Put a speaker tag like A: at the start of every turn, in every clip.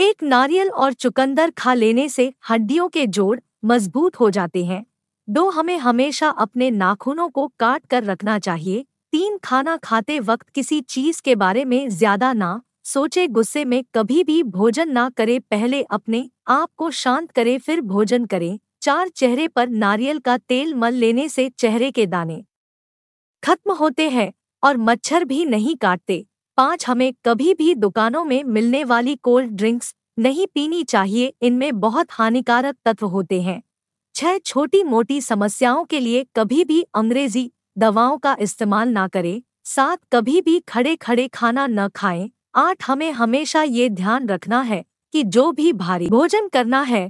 A: एक नारियल और चुकंदर खा लेने से हड्डियों के जोड़ मजबूत हो जाते हैं दो हमें हमेशा अपने नाखूनों को काट कर रखना चाहिए तीन खाना खाते वक्त किसी चीज के बारे में ज्यादा ना सोचे गुस्से में कभी भी भोजन ना करे पहले अपने आप को शांत करे फिर भोजन करें चार चेहरे पर नारियल का तेल मल लेने से चेहरे के दाने खत्म होते हैं और मच्छर भी नहीं काटते पाँच हमें कभी भी दुकानों में मिलने वाली कोल्ड ड्रिंक्स नहीं पीनी चाहिए इनमें बहुत हानिकारक तत्व होते हैं छह छोटी मोटी समस्याओं के लिए कभी भी अंग्रेजी दवाओं का इस्तेमाल ना करें सात कभी भी खड़े खड़े खाना न खाएं आठ हमें हमेशा ये ध्यान रखना है कि जो भी भारी भोजन करना है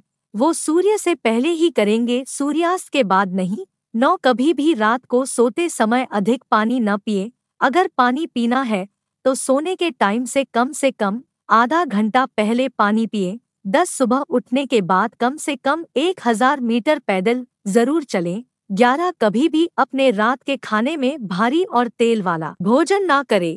A: वो सूर्य से पहले ही करेंगे सूर्यास्त के बाद नहीं नौ कभी भी रात को सोते समय अधिक पानी न पिए अगर पानी पीना है तो सोने के टाइम से कम से कम आधा घंटा पहले पानी पिए दस सुबह उठने के बाद कम से कम एक हजार मीटर पैदल जरूर चले ग्यारह कभी भी अपने रात के खाने में भारी और तेल वाला भोजन ना करें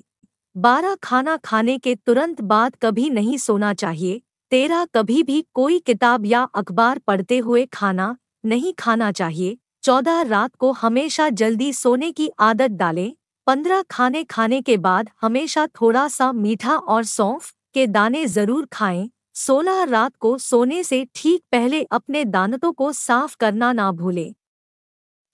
A: बारह खाना खाने के तुरंत बाद कभी नहीं सोना चाहिए तेरह कभी भी कोई किताब या अखबार पढ़ते हुए खाना नहीं खाना चाहिए चौदह रात को हमेशा जल्दी सोने की आदत डालें पंद्रह खाने खाने के बाद हमेशा थोड़ा सा मीठा और सौंफ के दाने जरूर खाएं सोलह रात को सोने से ठीक पहले अपने दानतों को साफ करना ना भूलें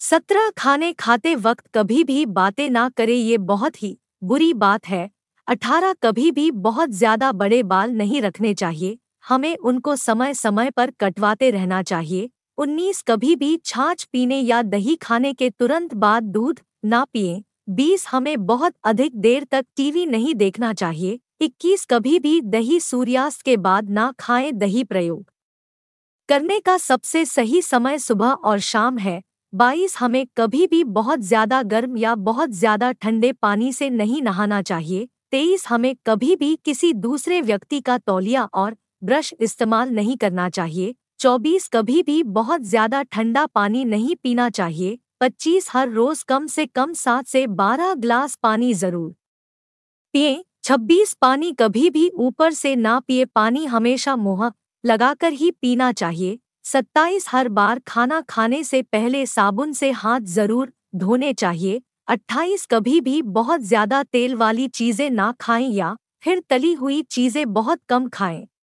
A: सत्रह खाने खाते वक्त कभी भी बातें ना करें ये बहुत ही बुरी बात है अठारह कभी भी बहुत ज्यादा बड़े बाल नहीं रखने चाहिए हमें उनको समय समय पर कटवाते रहना चाहिए उन्नीस कभी भी छाछ पीने या दही खाने के तुरंत बाद दूध ना पिएं बीस हमें बहुत अधिक देर तक टीवी नहीं देखना चाहिए इक्कीस कभी भी दही सूर्यास्त के बाद ना खाएं दही प्रयोग करने का सबसे सही समय सुबह और शाम है बाईस हमें कभी भी बहुत ज्यादा गर्म या बहुत ज्यादा ठंडे पानी से नहीं नहाना चाहिए तेईस हमें कभी भी किसी दूसरे व्यक्ति का तौलिया और ब्रश इस्तेमाल नहीं करना चाहिए चौबीस कभी भी बहुत ज्यादा ठंडा पानी नहीं पीना चाहिए पच्चीस हर रोज कम से कम सात से बारह ग्लास पानी जरूर पिए छब्बीस पानी कभी भी ऊपर से ना पिए पानी हमेशा मुंह लगाकर ही पीना चाहिए सत्ताईस हर बार खाना खाने से पहले साबुन से हाथ जरूर धोने चाहिए अट्ठाईस कभी भी बहुत ज्यादा तेल वाली चीजें ना खाएं या फिर तली हुई चीजें बहुत कम खाएं